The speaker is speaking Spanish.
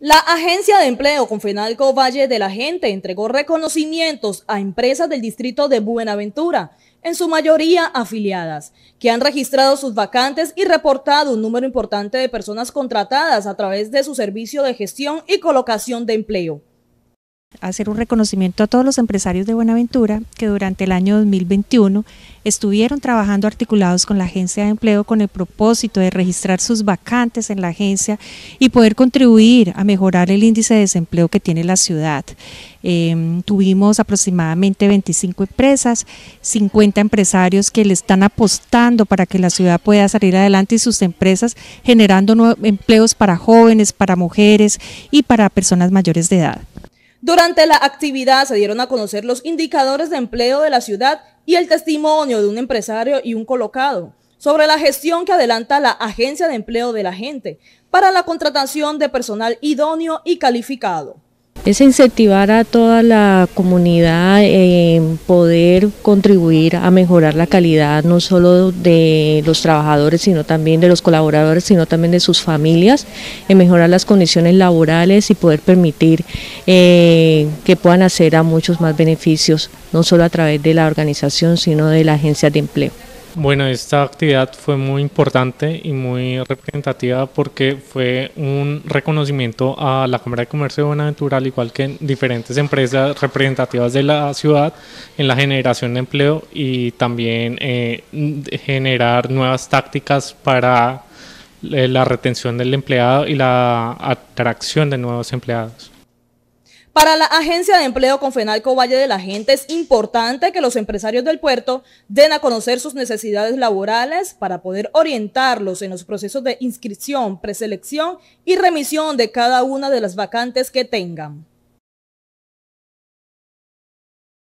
La Agencia de Empleo Confenalco Valle de la Gente entregó reconocimientos a empresas del distrito de Buenaventura, en su mayoría afiliadas, que han registrado sus vacantes y reportado un número importante de personas contratadas a través de su servicio de gestión y colocación de empleo hacer un reconocimiento a todos los empresarios de Buenaventura que durante el año 2021 estuvieron trabajando articulados con la agencia de empleo con el propósito de registrar sus vacantes en la agencia y poder contribuir a mejorar el índice de desempleo que tiene la ciudad. Eh, tuvimos aproximadamente 25 empresas, 50 empresarios que le están apostando para que la ciudad pueda salir adelante y sus empresas generando empleos para jóvenes, para mujeres y para personas mayores de edad. Durante la actividad se dieron a conocer los indicadores de empleo de la ciudad y el testimonio de un empresario y un colocado sobre la gestión que adelanta la Agencia de Empleo de la Gente para la contratación de personal idóneo y calificado. Es incentivar a toda la comunidad en poder contribuir a mejorar la calidad no solo de los trabajadores, sino también de los colaboradores, sino también de sus familias, en mejorar las condiciones laborales y poder permitir eh, que puedan hacer a muchos más beneficios, no solo a través de la organización, sino de la agencia de empleo. Bueno, esta actividad fue muy importante y muy representativa porque fue un reconocimiento a la Cámara de Comercio de Buenaventura, al igual que en diferentes empresas representativas de la ciudad, en la generación de empleo y también eh, generar nuevas tácticas para eh, la retención del empleado y la atracción de nuevos empleados. Para la Agencia de Empleo Confenalco Valle de la Gente es importante que los empresarios del puerto den a conocer sus necesidades laborales para poder orientarlos en los procesos de inscripción, preselección y remisión de cada una de las vacantes que tengan.